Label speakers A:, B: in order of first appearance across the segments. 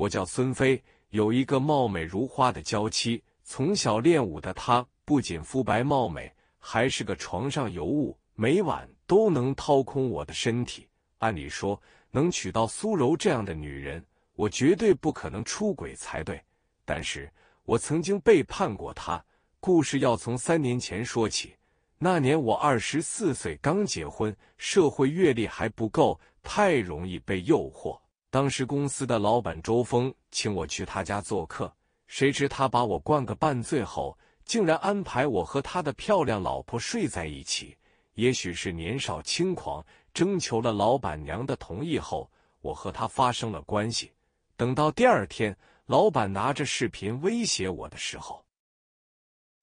A: 我叫孙飞，有一个貌美如花的娇妻。从小练武的她，不仅肤白貌美，还是个床上尤物，每晚都能掏空我的身体。按理说，能娶到苏柔这样的女人，我绝对不可能出轨才对。但是我曾经背叛过她。故事要从三年前说起。那年我二十四岁，刚结婚，社会阅历还不够，太容易被诱惑。当时公司的老板周峰请我去他家做客，谁知他把我灌个半醉后，竟然安排我和他的漂亮老婆睡在一起。也许是年少轻狂，征求了老板娘的同意后，我和他发生了关系。等到第二天，老板拿着视频威胁我的时候，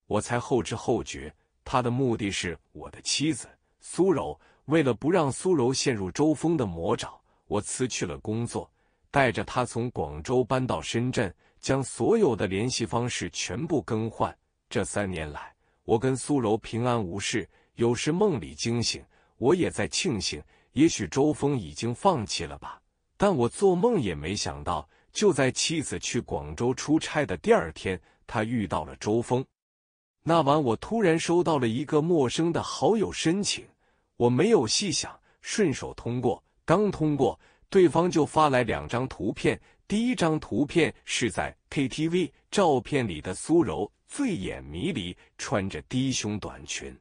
A: 我才后知后觉，他的目的是我的妻子苏柔。为了不让苏柔陷入周峰的魔掌。我辞去了工作，带着他从广州搬到深圳，将所有的联系方式全部更换。这三年来，我跟苏柔平安无事，有时梦里惊醒，我也在庆幸。也许周峰已经放弃了吧？但我做梦也没想到，就在妻子去广州出差的第二天，他遇到了周峰。那晚，我突然收到了一个陌生的好友申请，我没有细想，顺手通过。刚通过，对方就发来两张图片。第一张图片是在 KTV，照片里的苏柔醉眼迷离，穿着低胸短裙，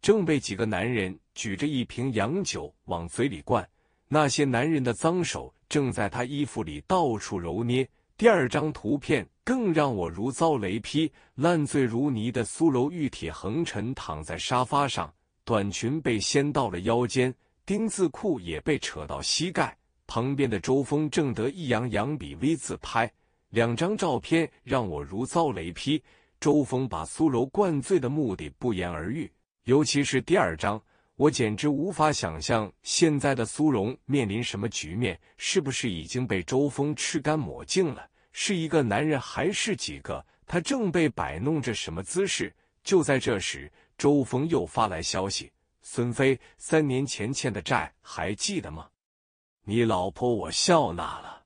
A: 正被几个男人举着一瓶洋酒往嘴里灌。那些男人的脏手正在他衣服里到处揉捏。第二张图片更让我如遭雷劈，烂醉如泥的苏柔玉体横陈躺在沙发上，短裙被掀到了腰间。丁字裤也被扯到膝盖，旁边的周峰正得意洋洋比 V 自拍，两张照片让我如遭雷劈。周峰把苏柔灌醉的目的不言而喻，尤其是第二张，我简直无法想象现在的苏柔面临什么局面，是不是已经被周峰吃干抹净了？是一个男人还是几个？他正被摆弄着什么姿势？就在这时，周峰又发来消息。孙飞三年前欠的债还记得吗？你老婆我笑纳了。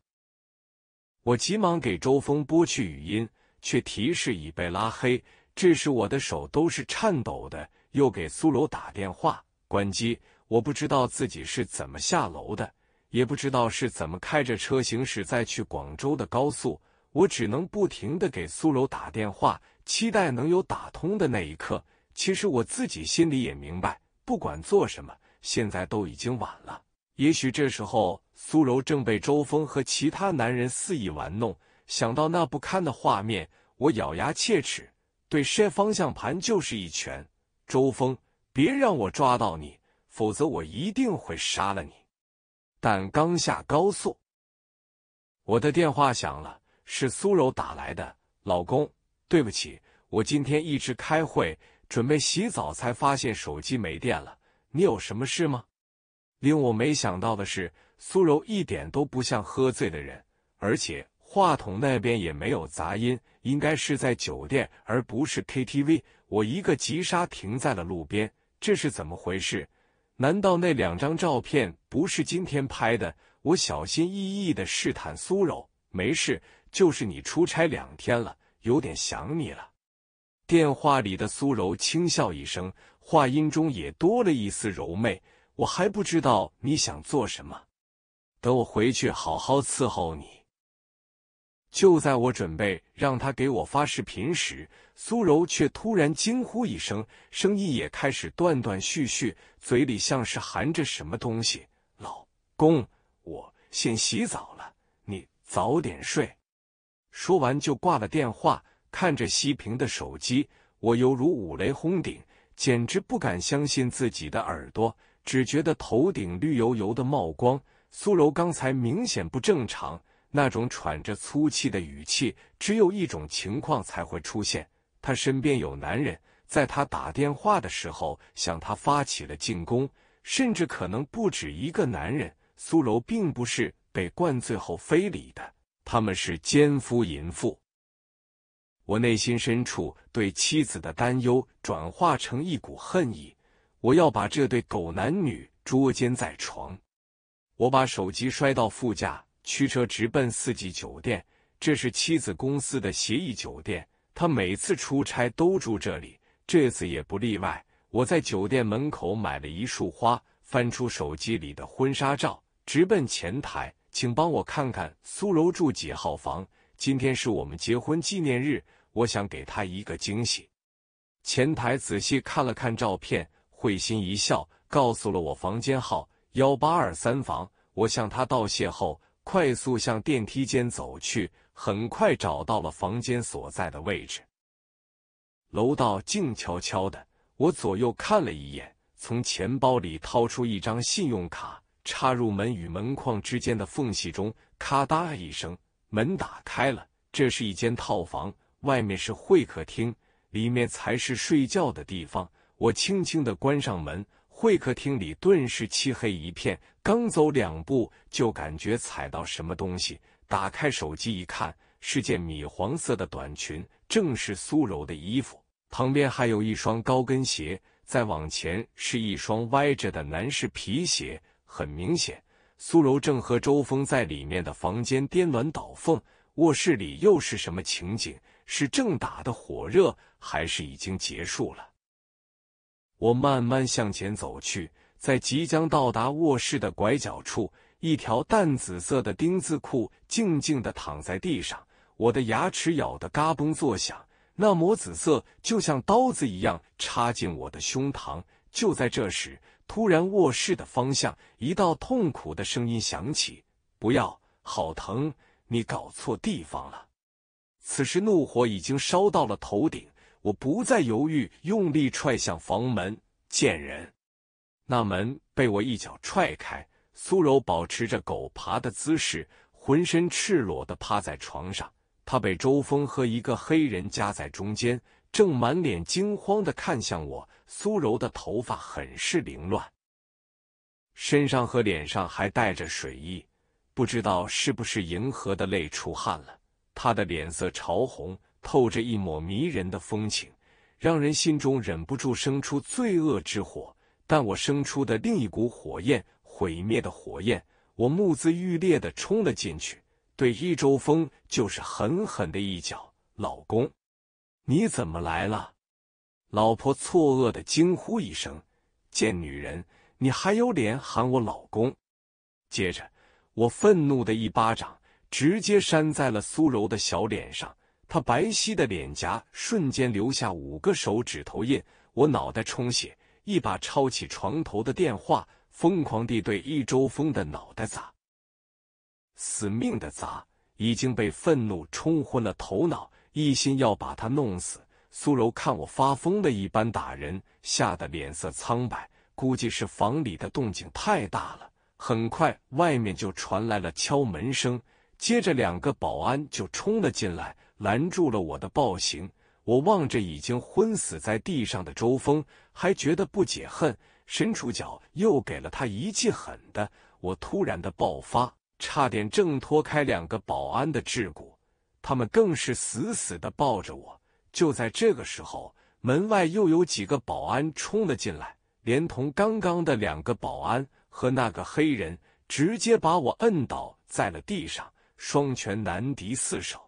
A: 我急忙给周峰拨去语音，却提示已被拉黑。这时我的手都是颤抖的，又给苏柔打电话，关机。我不知道自己是怎么下楼的，也不知道是怎么开着车行驶在去广州的高速。我只能不停的给苏柔打电话，期待能有打通的那一刻。其实我自己心里也明白。不管做什么，现在都已经晚了。也许这时候苏柔正被周峰和其他男人肆意玩弄。想到那不堪的画面，我咬牙切齿，对摔方向盘就是一拳。周峰，别让我抓到你，否则我一定会杀了你。但刚下高速，我的电话响了，是苏柔打来的。老公，对不起，我今天一直开会。准备洗澡，才发现手机没电了。你有什么事吗？令我没想到的是，苏柔一点都不像喝醉的人，而且话筒那边也没有杂音，应该是在酒店而不是 KTV。我一个急刹停在了路边，这是怎么回事？难道那两张照片不是今天拍的？我小心翼翼的试探苏柔：“没事，就是你出差两天了，有点想你了。”电话里的苏柔轻笑一声，话音中也多了一丝柔媚。我还不知道你想做什么，等我回去好好伺候你。就在我准备让他给我发视频时，苏柔却突然惊呼一声，声音也开始断断续续，嘴里像是含着什么东西。老公，我先洗澡了，你早点睡。说完就挂了电话。看着西平的手机，我犹如五雷轰顶，简直不敢相信自己的耳朵，只觉得头顶绿油油的冒光。苏柔刚才明显不正常，那种喘着粗气的语气，只有一种情况才会出现：她身边有男人，在她打电话的时候向她发起了进攻，甚至可能不止一个男人。苏柔并不是被灌醉后非礼的，他们是奸夫淫妇。我内心深处对妻子的担忧转化成一股恨意，我要把这对狗男女捉奸在床。我把手机摔到副驾，驱车直奔四季酒店。这是妻子公司的协议酒店，她每次出差都住这里，这次也不例外。我在酒店门口买了一束花，翻出手机里的婚纱照，直奔前台，请帮我看看苏柔住几号房。今天是我们结婚纪念日。我想给他一个惊喜。前台仔细看了看照片，会心一笑，告诉了我房间号幺八二三房。我向他道谢后，快速向电梯间走去，很快找到了房间所在的位置。楼道静悄悄的，我左右看了一眼，从钱包里掏出一张信用卡，插入门与门框之间的缝隙中，咔嗒一声，门打开了。这是一间套房。外面是会客厅，里面才是睡觉的地方。我轻轻的关上门，会客厅里顿时漆黑一片。刚走两步，就感觉踩到什么东西。打开手机一看，是件米黄色的短裙，正是苏柔的衣服。旁边还有一双高跟鞋，再往前是一双歪着的男士皮鞋。很明显，苏柔正和周峰在里面的房间颠鸾倒凤。卧室里又是什么情景？是正打的火热，还是已经结束了？我慢慢向前走去，在即将到达卧室的拐角处，一条淡紫色的丁字裤静静的躺在地上，我的牙齿咬得嘎嘣作响，那抹紫色就像刀子一样插进我的胸膛。就在这时，突然卧室的方向一道痛苦的声音响起：“不要，好疼！你搞错地方了。”此时怒火已经烧到了头顶，我不再犹豫，用力踹向房门。贱人！那门被我一脚踹开，苏柔保持着狗爬的姿势，浑身赤裸的趴在床上。他被周峰和一个黑人夹在中间，正满脸惊慌的看向我。苏柔的头发很是凌乱，身上和脸上还带着水意，不知道是不是银河的泪出汗了。他的脸色潮红，透着一抹迷人的风情，让人心中忍不住生出罪恶之火。但我生出的另一股火焰，毁灭的火焰，我目眦欲裂的冲了进去，对一周峰就是狠狠的一脚。老公，你怎么来了？老婆错愕的惊呼一声：“贱女人，你还有脸喊我老公？”接着我愤怒的一巴掌。直接扇在了苏柔的小脸上，她白皙的脸颊瞬间留下五个手指头印。我脑袋充血，一把抄起床头的电话，疯狂地对一周峰的脑袋砸，死命的砸。已经被愤怒冲昏了头脑，一心要把他弄死。苏柔看我发疯的一般打人，吓得脸色苍白。估计是房里的动静太大了，很快外面就传来了敲门声。接着，两个保安就冲了进来，拦住了我的暴行。我望着已经昏死在地上的周峰，还觉得不解恨，伸出脚又给了他一记狠的。我突然的爆发，差点挣脱开两个保安的桎梏，他们更是死死的抱着我。就在这个时候，门外又有几个保安冲了进来，连同刚刚的两个保安和那个黑人，直接把我摁倒在了地上。双拳难敌四手，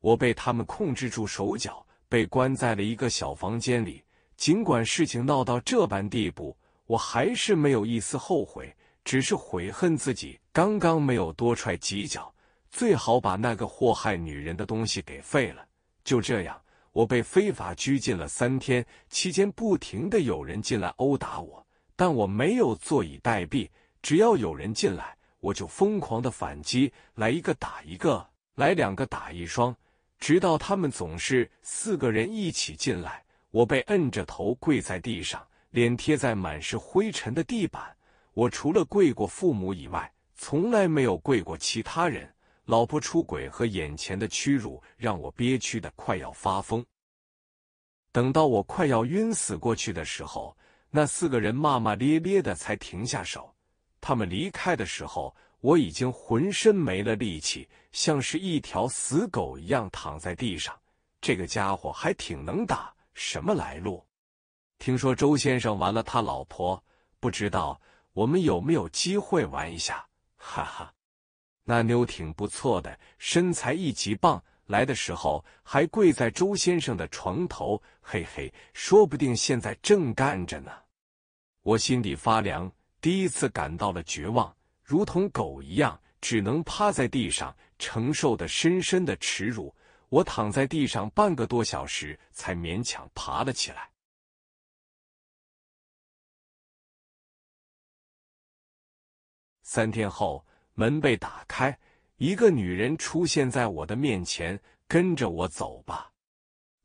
A: 我被他们控制住手脚，被关在了一个小房间里。尽管事情闹到这般地步，我还是没有一丝后悔，只是悔恨自己刚刚没有多踹几脚，最好把那个祸害女人的东西给废了。就这样，我被非法拘禁了三天，期间不停的有人进来殴打我，但我没有坐以待毙，只要有人进来。我就疯狂的反击，来一个打一个，来两个打一双，直到他们总是四个人一起进来。我被摁着头跪在地上，脸贴在满是灰尘的地板。我除了跪过父母以外，从来没有跪过其他人。老婆出轨和眼前的屈辱让我憋屈的快要发疯。等到我快要晕死过去的时候，那四个人骂骂咧咧的才停下手。他们离开的时候，我已经浑身没了力气，像是一条死狗一样躺在地上。这个家伙还挺能打，什么来路？听说周先生玩了他老婆，不知道我们有没有机会玩一下？哈哈，那妞挺不错的，身材一级棒。来的时候还跪在周先生的床头，嘿嘿，说不定现在正干着呢。我心底发凉。第一次感到了绝望，如同狗一样，只能趴在地上承受的深深的耻辱。我躺在地上半个多小时，才勉强爬了起来。三天后，门被打开，一个女人出现在我的面前：“跟着我走吧。”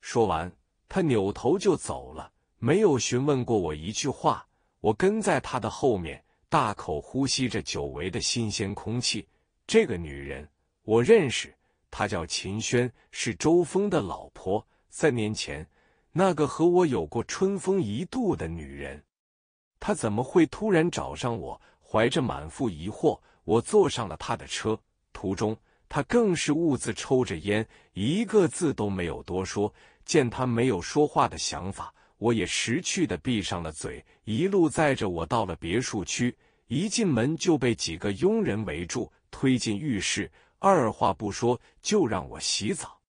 A: 说完，她扭头就走了，没有询问过我一句话。我跟在他的后面，大口呼吸着久违的新鲜空气。这个女人，我认识，她叫秦轩，是周峰的老婆。三年前，那个和我有过春风一度的女人，她怎么会突然找上我？怀着满腹疑惑，我坐上了她的车。途中，她更是兀自抽着烟，一个字都没有多说。见她没有说话的想法。我也识趣的闭上了嘴，一路载着我到了别墅区。一进门就被几个佣人围住，推进浴室，二话不说就让我洗澡。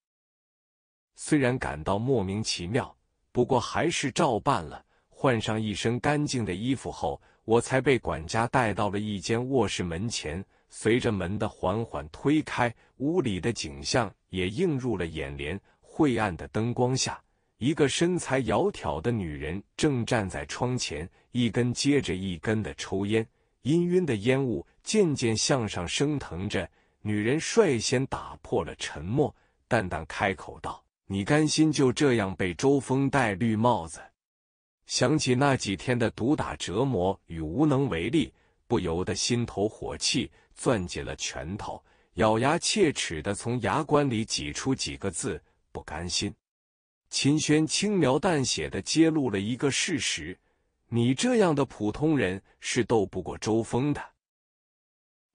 A: 虽然感到莫名其妙，不过还是照办了。换上一身干净的衣服后，我才被管家带到了一间卧室门前。随着门的缓缓推开，屋里的景象也映入了眼帘。晦暗的灯光下。一个身材窈窕的女人正站在窗前，一根接着一根的抽烟，氤氲的烟雾渐渐向上升腾着。女人率先打破了沉默，淡淡开口道：“你甘心就这样被周峰戴绿帽子？”想起那几天的毒打折磨与无能为力，不由得心头火气，攥紧了拳头，咬牙切齿的从牙关里挤出几个字：“不甘心。”秦轩轻描淡写的揭露了一个事实：你这样的普通人是斗不过周峰的。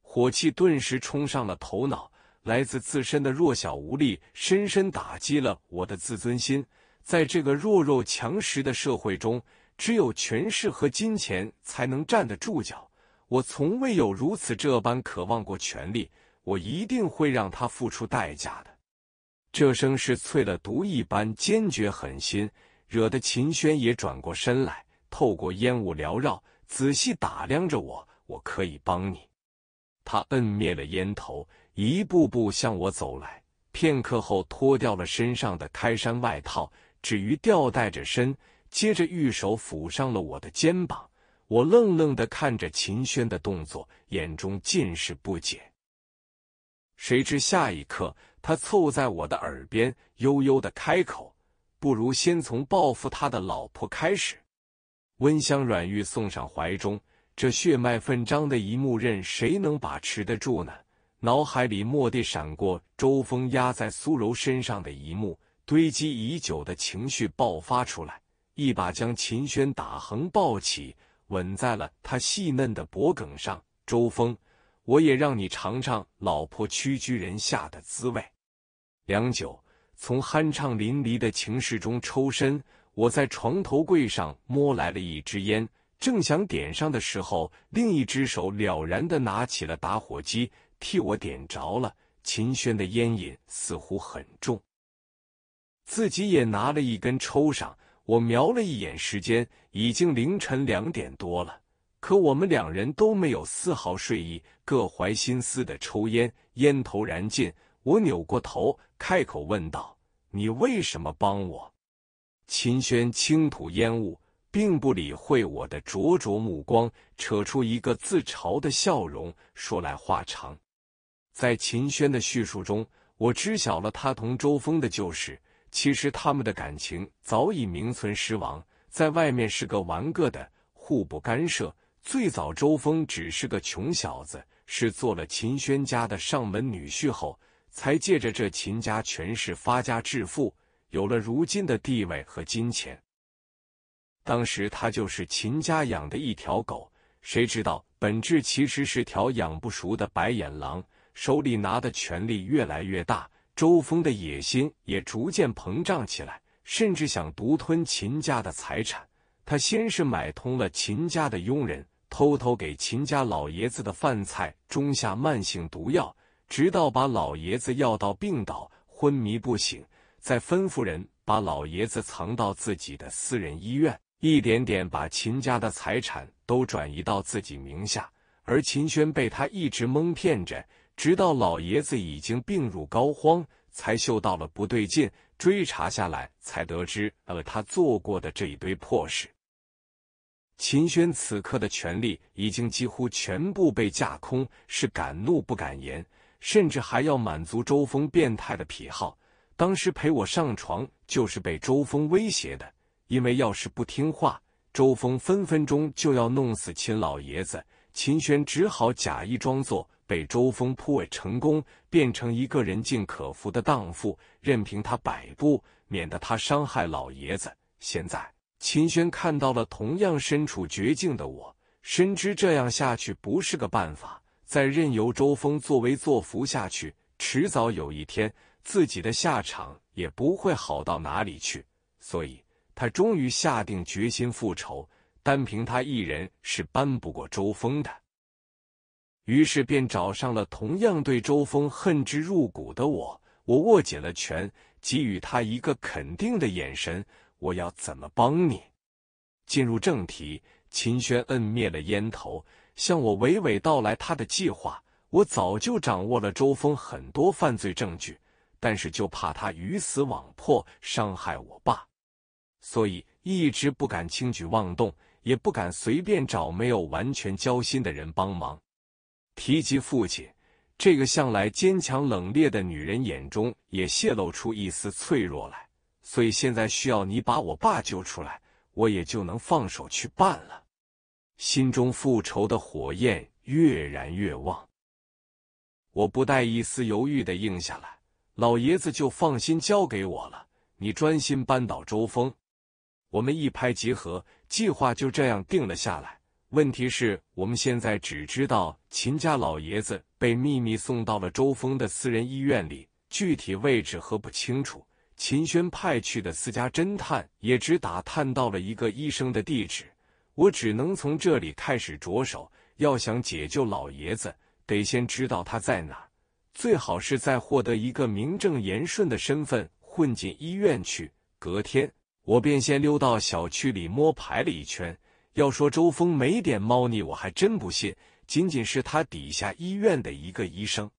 A: 火气顿时冲上了头脑，来自自身的弱小无力深深打击了我的自尊心。在这个弱肉强食的社会中，只有权势和金钱才能站得住脚。我从未有如此这般渴望过权力，我一定会让他付出代价的。这声是淬了毒一般，坚决狠心，惹得秦轩也转过身来，透过烟雾缭绕，仔细打量着我。我可以帮你。他摁灭了烟头，一步步向我走来。片刻后，脱掉了身上的开衫外套，只余吊带着身，接着玉手抚上了我的肩膀。我愣愣的看着秦轩的动作，眼中尽是不解。谁知下一刻。他凑在我的耳边，悠悠的开口：“不如先从报复他的老婆开始。”温香软玉送上怀中，这血脉奋张的一幕，任谁能把持得住呢？脑海里蓦地闪过周峰压在苏柔身上的一幕，堆积已久的情绪爆发出来，一把将秦轩打横抱起，吻在了他细嫩的脖颈上。周峰。我也让你尝尝老婆屈居人下的滋味。良久，从酣畅淋漓的情势中抽身，我在床头柜上摸来了一支烟，正想点上的时候，另一只手了然的拿起了打火机，替我点着了。秦轩的烟瘾似乎很重，自己也拿了一根抽上。我瞄了一眼时间，已经凌晨两点多了。可我们两人都没有丝毫睡意，各怀心思的抽烟。烟头燃尽，我扭过头，开口问道：“你为什么帮我？”秦轩轻吐烟雾，并不理会我的灼灼目光，扯出一个自嘲的笑容：“说来话长。”在秦轩的叙述中，我知晓了他同周峰的旧事。其实他们的感情早已名存实亡，在外面是个玩个的，互不干涉。最早，周峰只是个穷小子，是做了秦轩家的上门女婿后，才借着这秦家权势发家致富，有了如今的地位和金钱。当时他就是秦家养的一条狗，谁知道本质其实是条养不熟的白眼狼。手里拿的权力越来越大，周峰的野心也逐渐膨胀起来，甚至想独吞秦家的财产。他先是买通了秦家的佣人。偷偷给秦家老爷子的饭菜中下慢性毒药，直到把老爷子药到病倒、昏迷不醒，再吩咐人把老爷子藏到自己的私人医院，一点点把秦家的财产都转移到自己名下。而秦轩被他一直蒙骗着，直到老爷子已经病入膏肓，才嗅到了不对劲，追查下来才得知呃他做过的这一堆破事。秦宣此刻的权力已经几乎全部被架空，是敢怒不敢言，甚至还要满足周峰变态的癖好。当时陪我上床就是被周峰威胁的，因为要是不听话，周峰分分钟就要弄死秦老爷子。秦轩只好假意装作被周峰铺位成功，变成一个人尽可夫的荡妇，任凭他摆布，免得他伤害老爷子。现在。秦轩看到了同样身处绝境的我，深知这样下去不是个办法。再任由周峰作威作福下去，迟早有一天自己的下场也不会好到哪里去。所以他终于下定决心复仇，单凭他一人是扳不过周峰的。于是便找上了同样对周峰恨之入骨的我。我握紧了拳，给予他一个肯定的眼神。我要怎么帮你？进入正题，秦轩摁灭了烟头，向我娓娓道来他的计划。我早就掌握了周峰很多犯罪证据，但是就怕他鱼死网破，伤害我爸，所以一直不敢轻举妄动，也不敢随便找没有完全交心的人帮忙。提及父亲，这个向来坚强冷冽的女人眼中也泄露出一丝脆弱来。所以现在需要你把我爸救出来，我也就能放手去办了。心中复仇的火焰越燃越旺，我不带一丝犹豫的应下来。老爷子就放心交给我了，你专心扳倒周峰。我们一拍即合，计划就这样定了下来。问题是我们现在只知道秦家老爷子被秘密送到了周峰的私人医院里，具体位置和不清楚。秦轩派去的私家侦探也只打探到了一个医生的地址，我只能从这里开始着手。要想解救老爷子，得先知道他在哪儿，最好是在获得一个名正言顺的身份混进医院去。隔天，我便先溜到小区里摸排了一圈。要说周峰没点猫腻，我还真不信。仅仅是他底下医院的一个医生。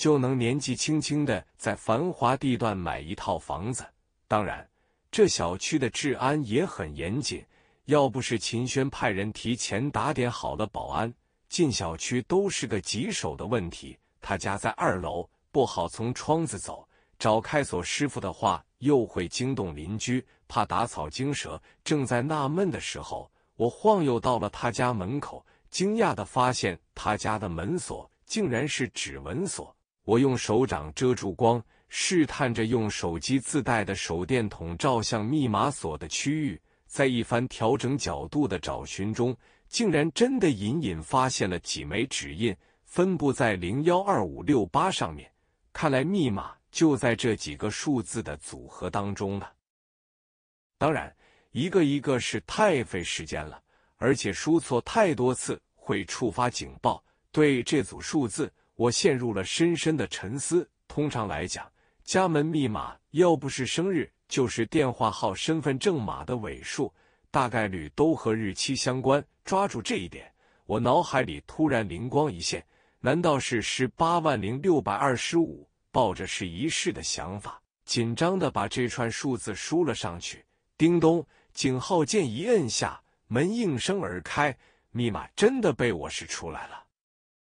A: 就能年纪轻轻的在繁华地段买一套房子。当然，这小区的治安也很严谨。要不是秦轩派人提前打点好了保安，进小区都是个棘手的问题。他家在二楼，不好从窗子走；找开锁师傅的话，又会惊动邻居，怕打草惊蛇。正在纳闷的时候，我晃悠到了他家门口，惊讶的发现他家的门锁竟然是指纹锁。我用手掌遮住光，试探着用手机自带的手电筒照向密码锁的区域，在一番调整角度的找寻中，竟然真的隐隐发现了几枚指印，分布在零幺二五六八上面。看来密码就在这几个数字的组合当中了。当然，一个一个是太费时间了，而且输错太多次会触发警报。对这组数字。我陷入了深深的沉思。通常来讲，家门密码要不是生日，就是电话号、身份证码的尾数，大概率都和日期相关。抓住这一点，我脑海里突然灵光一现：难道是十八万零六百二十五？抱着试一试的想法，紧张的把这串数字输了上去。叮咚，警号键一摁下，门应声而开，密码真的被我试出来了。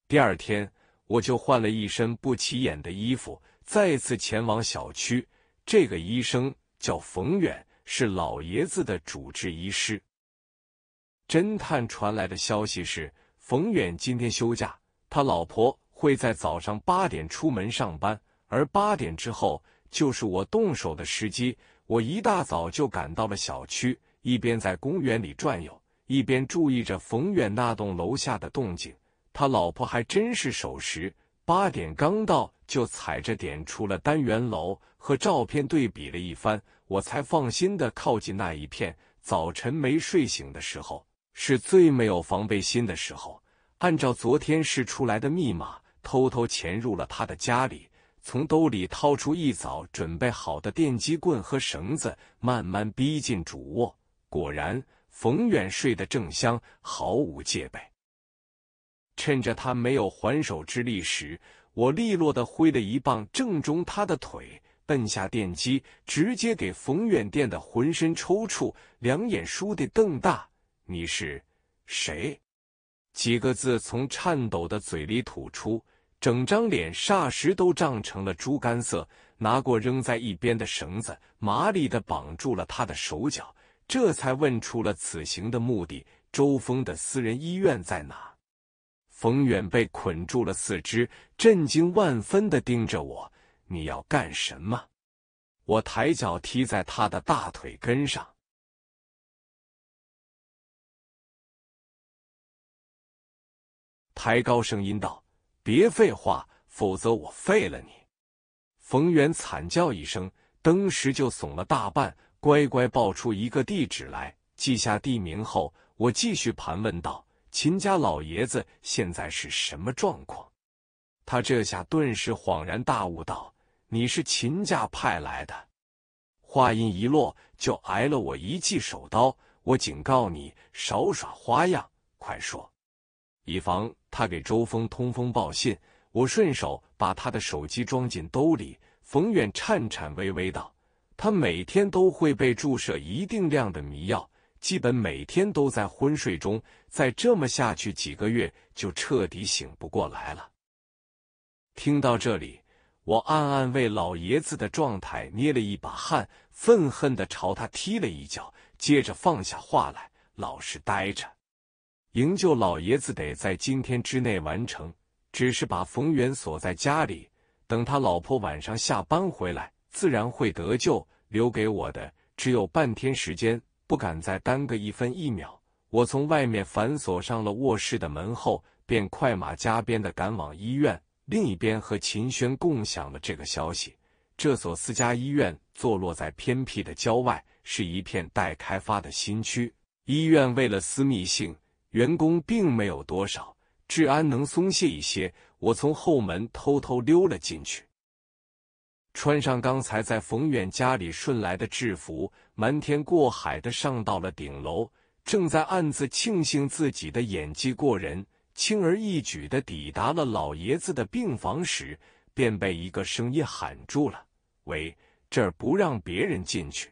A: 第二天。我就换了一身不起眼的衣服，再次前往小区。这个医生叫冯远，是老爷子的主治医师。侦探传来的消息是，冯远今天休假，他老婆会在早上八点出门上班，而八点之后就是我动手的时机。我一大早就赶到了小区，一边在公园里转悠，一边注意着冯远那栋楼下的动静。他老婆还真是守时，八点刚到就踩着点出了单元楼，和照片对比了一番，我才放心的靠近那一片。早晨没睡醒的时候是最没有防备心的时候，按照昨天试出来的密码，偷偷潜入了他的家里，从兜里掏出一早准备好的电击棍和绳子，慢慢逼近主卧。果然，冯远睡得正香，毫无戒备。趁着他没有还手之力时，我利落的挥了一棒，正中他的腿，摁下电击，直接给冯远电的浑身抽搐，两眼输的瞪大。你是谁？几个字从颤抖的嘴里吐出，整张脸霎时都涨成了猪肝色。拿过扔在一边的绳子，麻利的绑住了他的手脚，这才问出了此行的目的：周峰的私人医院在哪？冯远被捆住了四肢，震惊万分的盯着我：“你要干什么？”我抬脚踢在他的大腿根上，抬高声音道：“别废话，否则我废了你！”冯远惨叫一声，当时就怂了大半，乖乖报出一个地址来。记下地名后，我继续盘问道。秦家老爷子现在是什么状况？他这下顿时恍然大悟道：“你是秦家派来的。”话音一落，就挨了我一记手刀。我警告你，少耍花样，快说，以防他给周峰通风报信。我顺手把他的手机装进兜里。冯远颤颤巍巍道：“他每天都会被注射一定量的迷药。”基本每天都在昏睡中，再这么下去几个月，就彻底醒不过来了。听到这里，我暗暗为老爷子的状态捏了一把汗，愤恨的朝他踢了一脚，接着放下话来：“老实待着，营救老爷子得在今天之内完成。只是把冯源锁在家里，等他老婆晚上下班回来，自然会得救。留给我的只有半天时间。”不敢再耽搁一分一秒，我从外面反锁上了卧室的门后，便快马加鞭的赶往医院。另一边和秦轩共享了这个消息。这所私家医院坐落在偏僻的郊外，是一片待开发的新区。医院为了私密性，员工并没有多少，治安能松懈一些。我从后门偷偷溜了进去。穿上刚才在冯远家里顺来的制服，瞒天过海的上到了顶楼，正在暗自庆幸自己的演技过人，轻而易举的抵达了老爷子的病房时，便被一个声音喊住了：“喂，这儿不让别人进去。”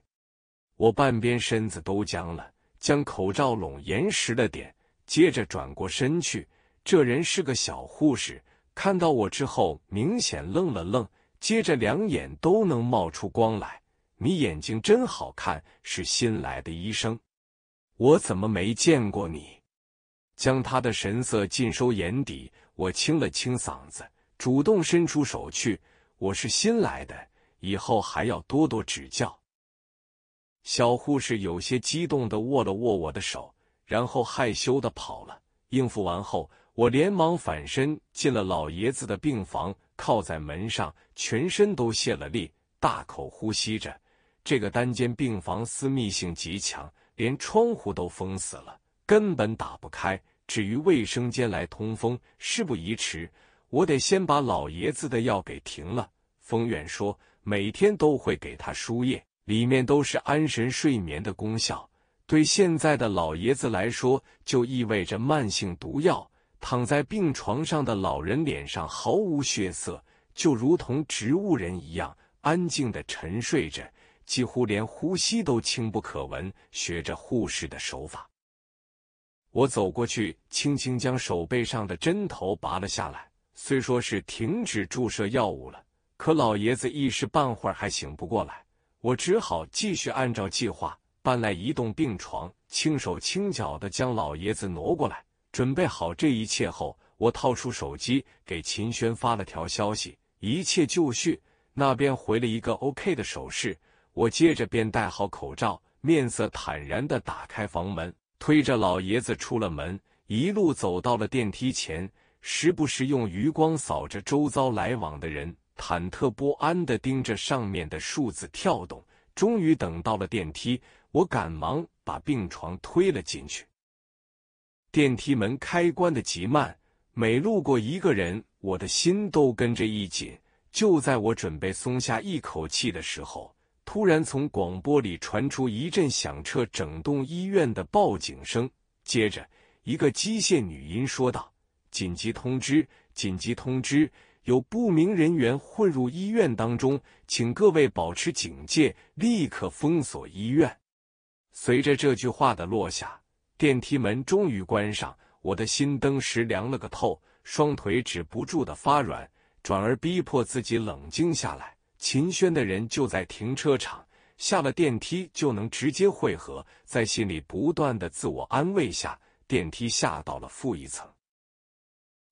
A: 我半边身子都僵了，将口罩拢严实了点，接着转过身去。这人是个小护士，看到我之后明显愣了愣。接着，两眼都能冒出光来。你眼睛真好看，是新来的医生？我怎么没见过你？将他的神色尽收眼底，我清了清嗓子，主动伸出手去。我是新来的，以后还要多多指教。小护士有些激动的握了握我的手，然后害羞的跑了。应付完后，我连忙反身进了老爷子的病房。靠在门上，全身都泄了力，大口呼吸着。这个单间病房私密性极强，连窗户都封死了，根本打不开。至于卫生间来通风，事不宜迟，我得先把老爷子的药给停了。风远说，每天都会给他输液，里面都是安神睡眠的功效，对现在的老爷子来说，就意味着慢性毒药。躺在病床上的老人脸上毫无血色，就如同植物人一样安静的沉睡着，几乎连呼吸都轻不可闻。学着护士的手法，我走过去，轻轻将手背上的针头拔了下来。虽说是停止注射药物了，可老爷子一时半会儿还醒不过来，我只好继续按照计划搬来移动病床，轻手轻脚的将老爷子挪过来。准备好这一切后，我掏出手机给秦轩发了条消息：“一切就绪。”那边回了一个 “OK” 的手势。我接着便戴好口罩，面色坦然的打开房门，推着老爷子出了门，一路走到了电梯前，时不时用余光扫着周遭来往的人，忐忑不安的盯着上面的数字跳动。终于等到了电梯，我赶忙把病床推了进去。电梯门开关的极慢，每路过一个人，我的心都跟着一紧。就在我准备松下一口气的时候，突然从广播里传出一阵响彻整栋医院的报警声。接着，一个机械女音说道：“紧急通知！紧急通知！有不明人员混入医院当中，请各位保持警戒，立刻封锁医院。”随着这句话的落下。电梯门终于关上，我的心登时凉了个透，双腿止不住的发软，转而逼迫自己冷静下来。秦轩的人就在停车场，下了电梯就能直接汇合。在心里不断的自我安慰下，电梯下到了负一层，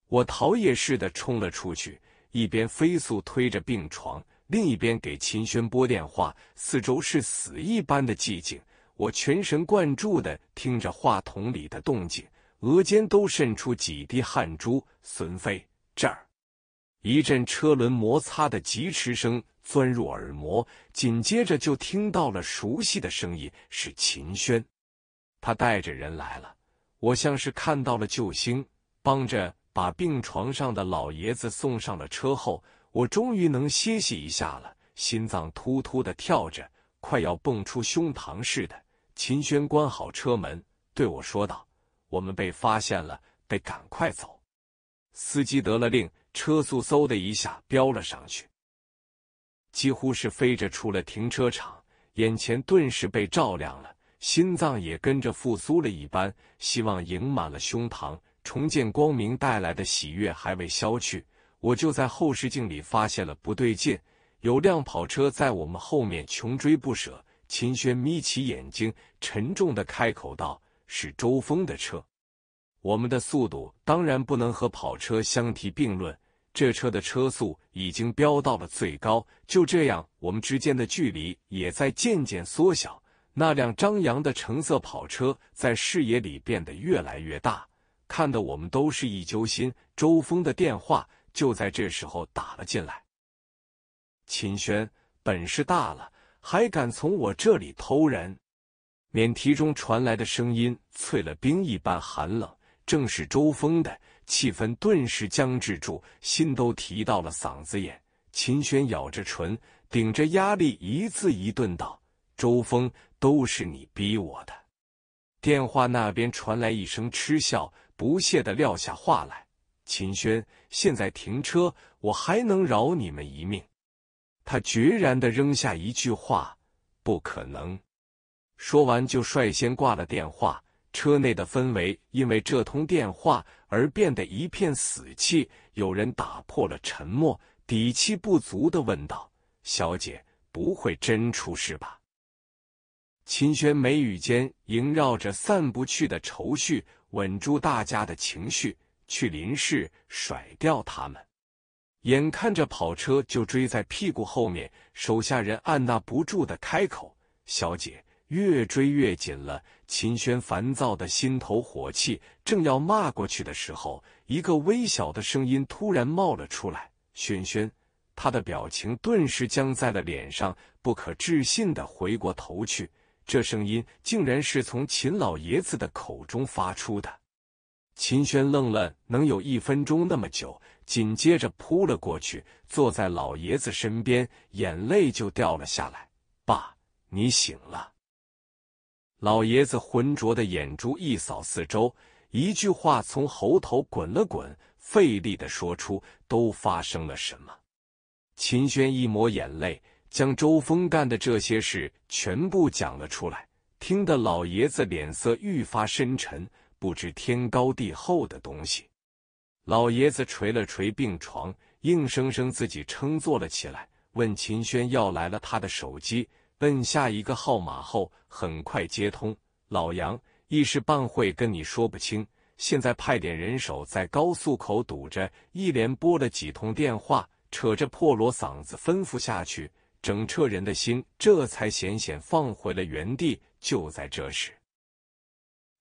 A: 我逃也似的冲了出去，一边飞速推着病床，另一边给秦轩拨电话。四周是死一般的寂静。我全神贯注的听着话筒里的动静，额间都渗出几滴汗珠。孙飞，这儿一阵车轮摩擦的疾驰声钻入耳膜，紧接着就听到了熟悉的声音，是秦轩，他带着人来了。我像是看到了救星，帮着把病床上的老爷子送上了车后，我终于能歇息一下了，心脏突突的跳着。快要蹦出胸膛似的，秦轩关好车门，对我说道：“我们被发现了，得赶快走。”司机得了令，车速嗖的一下飙了上去，几乎是飞着出了停车场。眼前顿时被照亮了，心脏也跟着复苏了一般，希望盈满了胸膛。重见光明带来的喜悦还未消去，我就在后视镜里发现了不对劲。有辆跑车在我们后面穷追不舍。秦轩眯起眼睛，沉重的开口道：“是周峰的车。”我们的速度当然不能和跑车相提并论，这车的车速已经飙到了最高。就这样，我们之间的距离也在渐渐缩小。那辆张扬的橙色跑车在视野里变得越来越大，看得我们都是一揪心。周峰的电话就在这时候打了进来。秦轩本事大了，还敢从我这里偷人？免提中传来的声音淬了冰一般寒冷，正是周峰的。气氛顿时僵滞住，心都提到了嗓子眼。秦轩咬着唇，顶着压力，一字一顿道：“周峰，都是你逼我的。”电话那边传来一声嗤笑，不屑的撂下话来：“秦轩，现在停车，我还能饶你们一命。”他决然的扔下一句话：“不可能。”说完就率先挂了电话。车内的氛围因为这通电话而变得一片死气。有人打破了沉默，底气不足的问道：“小姐，不会真出事吧？”秦轩眉宇间萦绕着散不去的愁绪，稳住大家的情绪，去林氏甩掉他们。眼看着跑车就追在屁股后面，手下人按捺不住的开口：“小姐，越追越紧了。”秦轩烦躁的心头火气正要骂过去的时候，一个微小的声音突然冒了出来：“轩轩。”他的表情顿时僵在了脸上，不可置信的回过头去，这声音竟然是从秦老爷子的口中发出的。秦轩愣了，能有一分钟那么久。紧接着扑了过去，坐在老爷子身边，眼泪就掉了下来。爸，你醒了。老爷子浑浊的眼珠一扫四周，一句话从喉头滚了滚，费力的说出：“都发生了什么？”秦轩一抹眼泪，将周峰干的这些事全部讲了出来，听得老爷子脸色愈发深沉，不知天高地厚的东西。老爷子捶了捶病床，硬生生自己撑坐了起来，问秦轩要来了他的手机，摁下一个号码后很快接通。老杨一时半会跟你说不清，现在派点人手在高速口堵着。一连拨了几通电话，扯着破锣嗓子吩咐下去，整车人的心这才险险放回了原地。就在这时，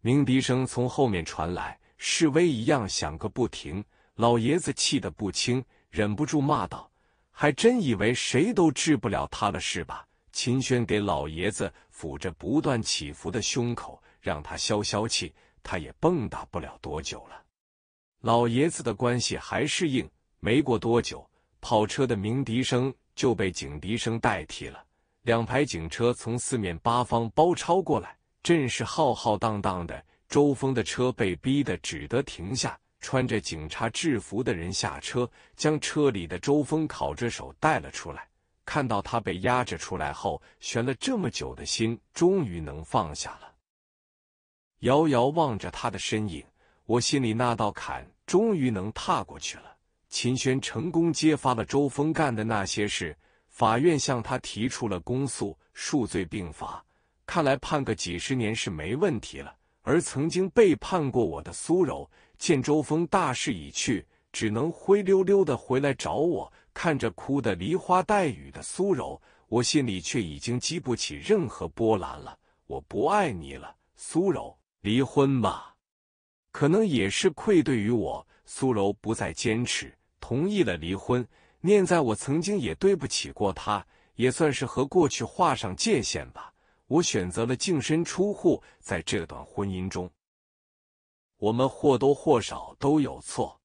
A: 鸣笛声从后面传来。示威一样响个不停，老爷子气得不轻，忍不住骂道：“还真以为谁都治不了他了是吧？”秦轩给老爷子抚着不断起伏的胸口，让他消消气，他也蹦跶不了多久了。老爷子的关系还是硬，没过多久，跑车的鸣笛声就被警笛声代替了，两排警车从四面八方包抄过来，阵势浩浩荡荡的。周峰的车被逼得只得停下，穿着警察制服的人下车，将车里的周峰烤着手带了出来。看到他被压着出来后，悬了这么久的心终于能放下了。遥遥望着他的身影，我心里那道坎终于能踏过去了。秦轩成功揭发了周峰干的那些事，法院向他提出了公诉，数罪并罚，看来判个几十年是没问题了。而曾经背叛过我的苏柔，见周峰大势已去，只能灰溜溜的回来找我。看着哭得梨花带雨的苏柔，我心里却已经激不起任何波澜了。我不爱你了，苏柔，离婚吧。可能也是愧对于我，苏柔不再坚持，同意了离婚。念在我曾经也对不起过他，也算是和过去划上界限吧。我选择了净身出户，在这段婚姻中，我们或多或少都有错。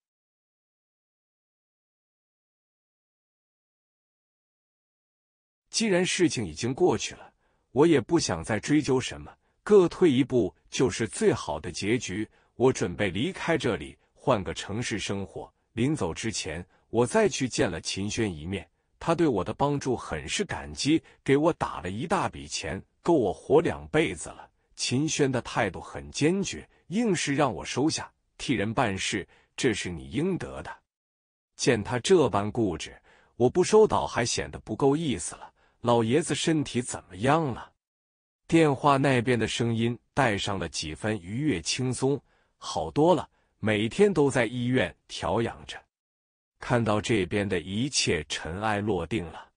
A: 既然事情已经过去了，我也不想再追究什么，各退一步就是最好的结局。我准备离开这里，换个城市生活。临走之前，我再去见了秦轩一面，他对我的帮助很是感激，给我打了一大笔钱。够我活两辈子了。秦轩的态度很坚决，硬是让我收下，替人办事，这是你应得的。见他这般固执，我不收倒还显得不够意思了。老爷子身体怎么样了？电话那边的声音带上了几分愉悦轻松，好多了，每天都在医院调养着。看到这边的一切尘埃落定了，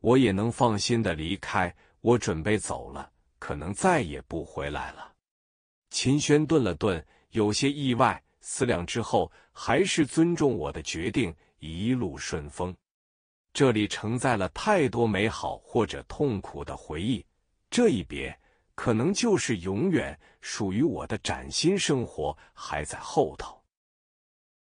A: 我也能放心的离开。我准备走了，可能再也不回来了。秦轩顿了顿，有些意外，思量之后，还是尊重我的决定，一路顺风。这里承载了太多美好或者痛苦的回忆，这一别，可能就是永远。属于我的崭新生活还在后头。